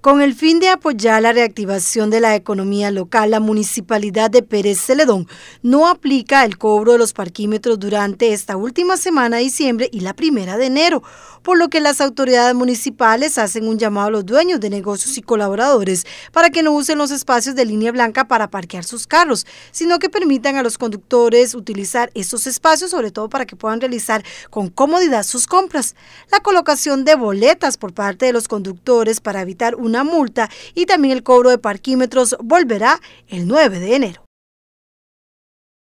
Con el fin de apoyar la reactivación de la economía local, la municipalidad de Pérez Celedón no aplica el cobro de los parquímetros durante esta última semana de diciembre y la primera de enero, por lo que las autoridades municipales hacen un llamado a los dueños de negocios y colaboradores para que no usen los espacios de línea blanca para parquear sus carros, sino que permitan a los conductores utilizar estos espacios, sobre todo para que puedan realizar con comodidad sus compras. La colocación de boletas por parte de los conductores para evitar un una multa y también el cobro de parquímetros volverá el 9 de enero.